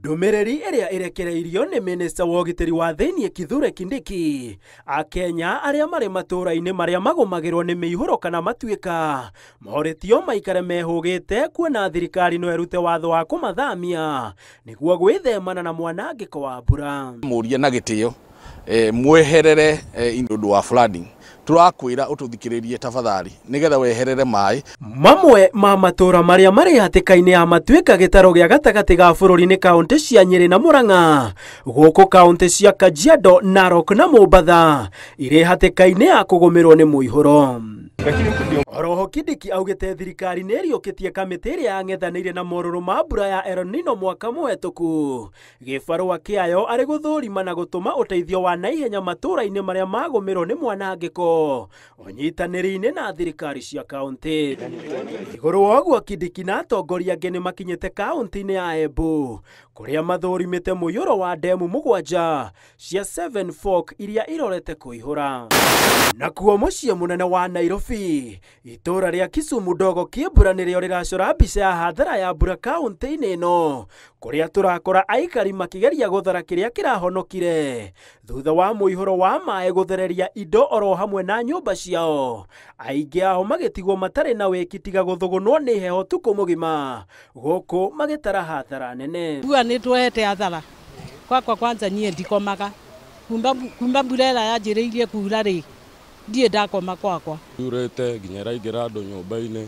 ndumiriri iria irekereirio ni minista wa ugitiri wa thiinie kithure kindiki akenya aria mari matura-ini maria magumagirwo ni miihuro kana matuika moritio maikare mehugite kuona thirikari no erute watho wa kumathamia niguo gwithemana na mwanangiko wa mbura murie na gitio eh, mweherere eh, indu wa flooding turakwira ututhikiririe tafadhali nigetha weherere mai mamwe ma matura maria mari hatikaini ya matuika gitaro gia gatagati ga bururi ni kaunti cia nyeri na muranga guku kaunti cia kajiado narok na mubatha iri hatikaini ya kugumirwo ni muihuro oroho kidiki augite thirikari nä ä riå kamitä ä yang'ethanä na morå ma mbura ya elnino mwaka mũhetũku gä barå a kä ayo arä gå thå rima na gå tå ma å teithio wa naihenya matå ra-inä marä a magå mä rwo nä ko inä na thirikari cia kaunti igå rå wa kidiki na atongoria angä nä makinyä te kauntä-inä ya embu kuria mathurimite muiyuro wa demu mugwanja cia Seven Fork iria irorete kuihura nakuo mucii munene wa Nairobi itura ria Kisumu dogo kiebura nirio riracora mbica ya hathara ya mbura kaunti-ini ino kuria turakora aikari makigeria guthara kiria kirahonokire thutha wa muihoro wa maĩ guthereria indo oro hamwe na nyumba ciao aingi ao magitigwo matari na wiki tiga guthugunwo ni heho tuku mugima guku magitara hathara nene mbura ni twete hathara kwakwa kwanza nyie ndikomaga kuma mbura yanjiriirie kura ri ndirä ndakoma kwakwa urä te nginya ä raingä ra andå nyå mba-inä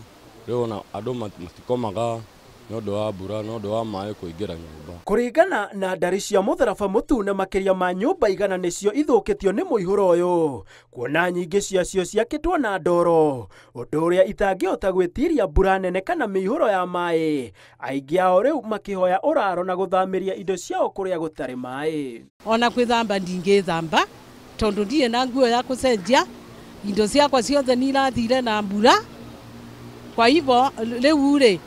rä ona andå matikomaga nondo wa mbura nondo wa maĩ kũingĩra nyũmba kũringana na ndari cia mũtharaba mũtune makĩria ma nyũmba igana nĩcio ithũkĩtio nĩ mũihũro ũyũ kuona nyingĩ ciacio ciakĩtwo na ndoro ũndũ ũrĩa itangĩhota gwĩtiria mbura nene kana mĩihũro ya maĩ aingĩ ao rĩu makĩhoya ũraro na gũthamĩria indo ciao kũrĩa gũtarĩ maĩ ona kwĩthamba ndingĩthamba tondũ ndiĩ na nguo ya kũcenjia indo ciakwa ciothe nĩirathire na mbura kwa hivo rĩu rĩ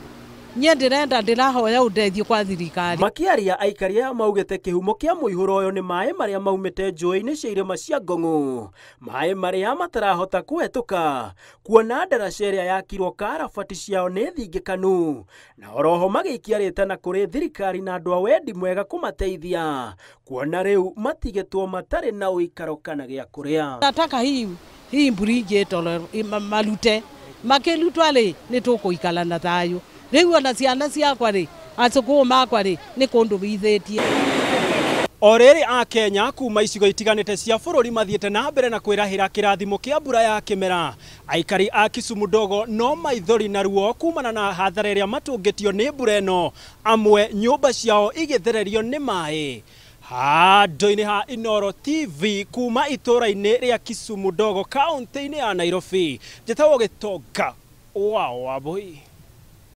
nie ndirenda ndirahoya undeithie kwa thirikari makiaria aikari aya maugite kihumo kia muihuro uyu ni maĩ maria maumite njũĩ-inĩ cia irĩma cia ngong'u maĩ maria matarahota kũhetũka kuona ndaraca ĩrĩa yakirwo karabati ciao nĩ thingĩkanu na oroho magĩikia na kũrĩ thirikari na andũ a wendi mwega kũmateithia kuona rĩu matigĩtwo matarĩ na ũikaro kana gĩa kũrĩa nataka hii hii mburi ingĩtoro marute makĩrutwa rĩ nĩ tũkũikara na thayũ riu ona ciana ciakwa ri acukuu makwa ri ni kundu withitie o a akenya kuma icigo itiganĩte cia bũrũri mathiĩte na mbere na kwĩrahĩra kĩrathimo kia mbura ya kĩmera aikari a kisumu ndogo no maithori na ruo kumana na hathara ĩrĩa matũngĩtio nĩ mbura no amwe nyũmba ciao igĩthererio nĩ maĩ handũ-inĩ ha inoro tv kuma itũra-inĩ rĩa kisumu ndogo kaũntĩ-inĩ ya nairobi njĩtagwo gĩtonga wao wambui